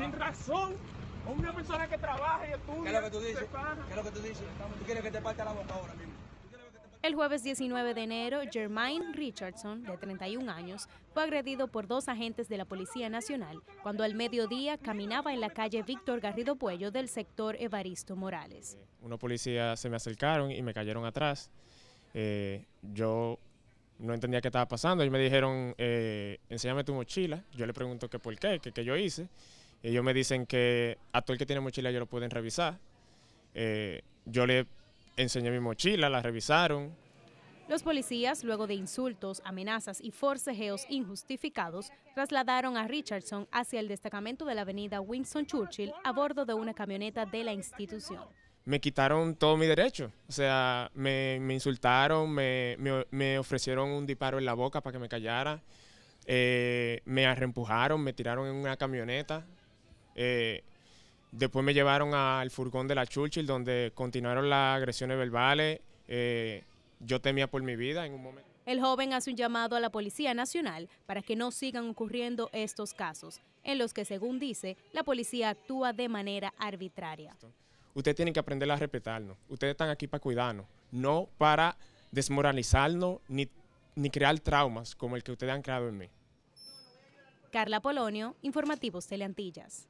sin razón una persona que trabaja y estudia. ¿Qué es lo que tú dices? ¿Qué es lo que tú dices? ¿Tú quieres que te parte la boca ahora mismo? El jueves 19 de enero, Jermaine Richardson, de 31 años, fue agredido por dos agentes de la Policía Nacional cuando al mediodía caminaba en la calle Víctor Garrido Puello del sector Evaristo Morales. Eh, unos policías se me acercaron y me cayeron atrás. Eh, yo no entendía qué estaba pasando. Ellos me dijeron, eh, enséñame tu mochila. Yo le pregunto qué por qué, qué yo hice. Ellos me dicen que a todo el que tiene mochila yo lo pueden revisar. Eh, yo le enseñé mi mochila, la revisaron. Los policías, luego de insultos, amenazas y forcejeos injustificados, trasladaron a Richardson hacia el destacamento de la avenida Winston Churchill a bordo de una camioneta de la institución. Me quitaron todo mi derecho, o sea, me, insultaron, me, ofrecieron un disparo en la boca para que me callara, eh, me arrempujaron, me tiraron en una camioneta, eh, después me llevaron al furgón de la Churchill, donde continuaron las agresiones verbales. Eh, yo temía por mi vida en un momento. El joven hace un llamado a la Policía Nacional para que no sigan ocurriendo estos casos, en los que, según dice, la policía actúa de manera arbitraria. Ustedes tienen que aprender a respetarnos. Ustedes están aquí para cuidarnos, no para desmoralizarnos ni, ni crear traumas como el que ustedes han creado en mí. Carla Polonio, Informativos Teleantillas.